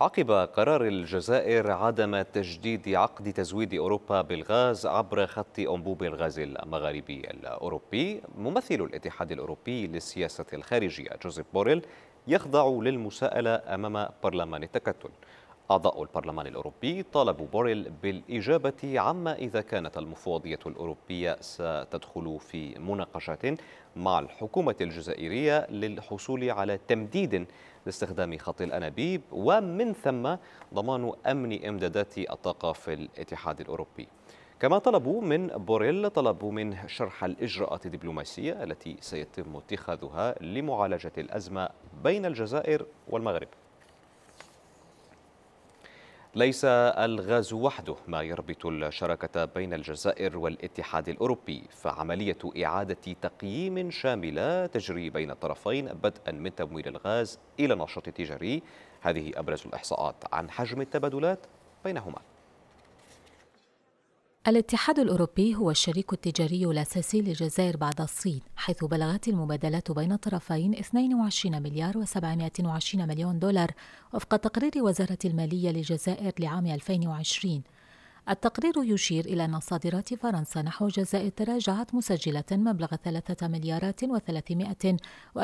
عقب قرار الجزائر عدم تجديد عقد تزويد أوروبا بالغاز عبر خط أنبوب الغاز المغاربي الأوروبي ممثل الاتحاد الأوروبي للسياسة الخارجية جوزيف بوريل يخضع للمساءلة أمام برلمان التكتل أعضاء البرلمان الأوروبي طالبوا بوريل بالإجابة عما إذا كانت المفوضية الأوروبية ستدخل في مناقشات مع الحكومة الجزائرية للحصول على تمديد لاستخدام خط الأنابيب ومن ثم ضمان أمن إمدادات الطاقة في الاتحاد الأوروبي كما طلبوا من بوريل طلبوا منه شرح الإجراءات الدبلوماسية التي سيتم اتخاذها لمعالجة الأزمة بين الجزائر والمغرب ليس الغاز وحده ما يربط الشراكة بين الجزائر والاتحاد الأوروبي فعملية إعادة تقييم شاملة تجري بين الطرفين بدءا من تمويل الغاز إلى نشاط تجاري هذه أبرز الإحصاءات عن حجم التبادلات بينهما الاتحاد الأوروبي هو الشريك التجاري الأساسي للجزائر بعد الصين حيث بلغت المبادلات بين الطرفين 22 مليار و720 مليون دولار وفق تقرير وزارة المالية للجزائر لعام 2020 التقرير يشير إلى أن صادرات فرنسا نحو الجزائر تراجعت مسجلة مبلغ 3 مليارات و364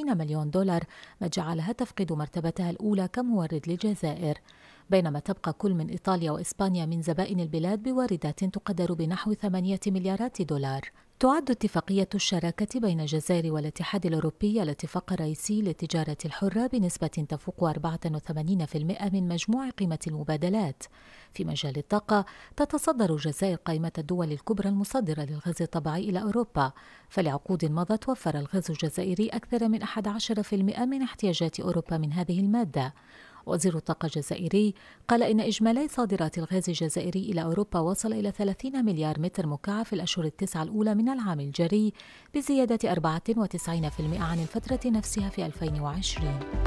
مليون دولار ما جعلها تفقد مرتبتها الأولى كمورد للجزائر بينما تبقى كل من إيطاليا وإسبانيا من زبائن البلاد بواردات تقدر بنحو 8 مليارات دولار تعد اتفاقية الشراكة بين الجزائر والاتحاد الأوروبي الاتفاق الرئيسي للتجارة الحرة بنسبة تفوق 84% من مجموع قيمة المبادلات. في مجال الطاقة، تتصدر الجزائر قائمة الدول الكبرى المصدرة للغاز الطبيعي إلى أوروبا، فلعقود مضت وفر الغاز الجزائري أكثر من 11% من احتياجات أوروبا من هذه المادة. وزير الطاقة الجزائري قال إن إجمالي صادرات الغاز الجزائري إلى أوروبا وصل إلى 30 مليار متر مكعب في الأشهر التسعة الأولى من العام الجاري بزيادة 94% عن الفترة نفسها في 2020